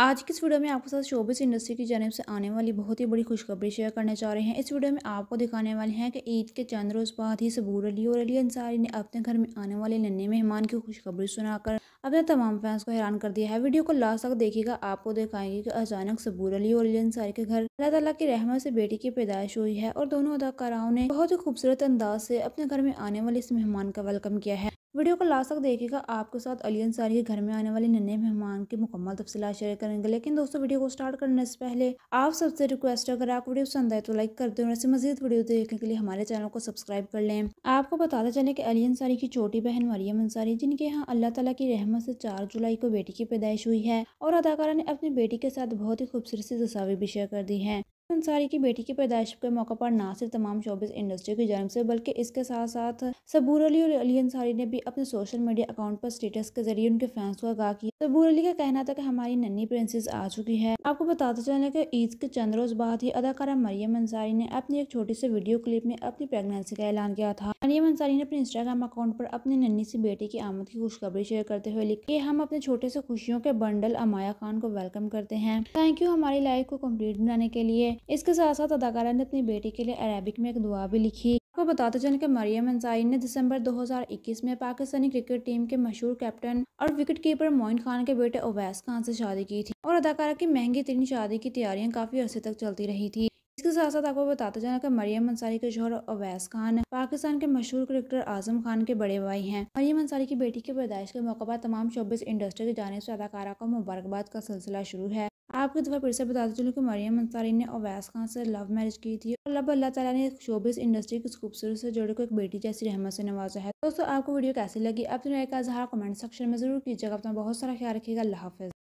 आज की इस वीडियो में आपके साथ शोबिस इंडस्ट्री की जानब से आने वाली बहुत ही बड़ी खुशखबरी शेयर करने जा रहे हैं इस वीडियो में आपको दिखाने वाले हैं कि ईद के चंद रोज़ बाद ही सबूर अली और अली अंसारी ने अपने घर में आने वाले नन्हे मेहमान की खुशखबरी सुनाकर अपने तमाम फैंस को हैरान कर दिया है वीडियो को लास्ट तक देखेगा आपको दिखाएंगे कि अचानक सबूर अली और अली अंसारी के घर अल्लाह तला की रहमत से बेटी की पैदाइश हुई है और दोनों अदाकाराओं ने बहुत ही खूबसूरत अंदाज से अपने घर में आने वाले इस मेहमान का वेलकम किया है वीडियो को लास्ट तक देखिएगा आपके साथ अली अंसारी के घर में आने वाले नन्हे मेहमान की मुकम्मल तफसला शेयर करेंगे लेकिन दोस्तों वीडियो को स्टार्ट करने से पहले आप सबसे रिक्वेस्ट है अगर आपको वीडियो पसंद आए तो लाइक कर दें और ऐसे मजीद वीडियो देखने के लिए हमारे चैनल को सब्सक्राइब कर लें आपको बताते चले कि अली अंसारी की छोटी बहन मरियम अंसारी जिनके यहाँ अल्लाह तला की रहमत से चार जुलाई को बेटी की पैदाइश हुई है और अदाकारा ने अपनी बेटी के साथ बहुत ही खूबसूरत सी तस्वीर भी शेयर कर दी है अंसारी की बेटी की पैदाइश के मौके पर ना सिर्फ तमाम शोबिस इंडस्ट्री की जानब से बल्कि इसके साथ साथ सबूर अली और अली अंसारी ने भी अपने सोशल मीडिया अकाउंट पर स्टेटस के जरिए उनके फैंस को आगाह किया सबूर अली का कहना था कि हमारी नन्नी प्रिंसेस आ चुकी है आपको बताते चले कि ईद के चंद रोज बाद ही अदाकारा मरियम अंसारी ने अपनी एक छोटी सी वीडियो क्लिप में अपनी प्रेगनेंसी का ऐलान किया था मरियम अंसारी ने अपने इंस्टाग्राम अकाउंट पर अपनी नन्नी सी बेटी की आमद की खुशखबरी शेयर करते हुए लिखी हम अपने छोटे से खुशियों के बंडल अमाया खान को वेलकम करते हैं थैंक यू हमारी लाइफ को कम्प्लीट बनाने के लिए इसके साथ साथ अदाकारा ने अपनी बेटी के लिए अरेबिक में एक दुआ भी लिखी आपको बताते चलें कि मरियम अंसारी ने दिसंबर 2021 में पाकिस्तानी क्रिकेट टीम के मशहूर कैप्टन और विकेट कीपर मोइन खान के बेटे ओवैस खान से शादी की थी और अदाकारा की महंगी तीन शादी की तैयारियां काफी अरसे तक चलती रही थी इसके साथ साथ आपको बताते जाना कि मरियम अंसारी के शोहर अवैस खान पाकिस्तान के मशहूर क्रिकेटर आजम खान के बड़े भाई हैं मरियम अंसारी की बेटी की पैदाइश के मौके पर तमाम चौबीस इंडस्ट्री की जाने से अदाकारा को मुबारकबाद का सिलसिला शुरू है आपको दफ़ा फिर से बताते चलूँ कि मरियम अंसारी ने अवैस खान से लव मैरिज की थी और लब अल्लाह तला ने शोबिस इंडस्ट्री की खूबसूरत से जोड़े को एक बेटी जैसी रहमत से नवाजा है दोस्तों आपको वीडियो कैसी लगी अपनी तो राय का इजहार कमेंट सेक्शन में जरूर कीजिएगा अपना बहुत सारा ख्याल रखिएगा अल्लाह हाफिज़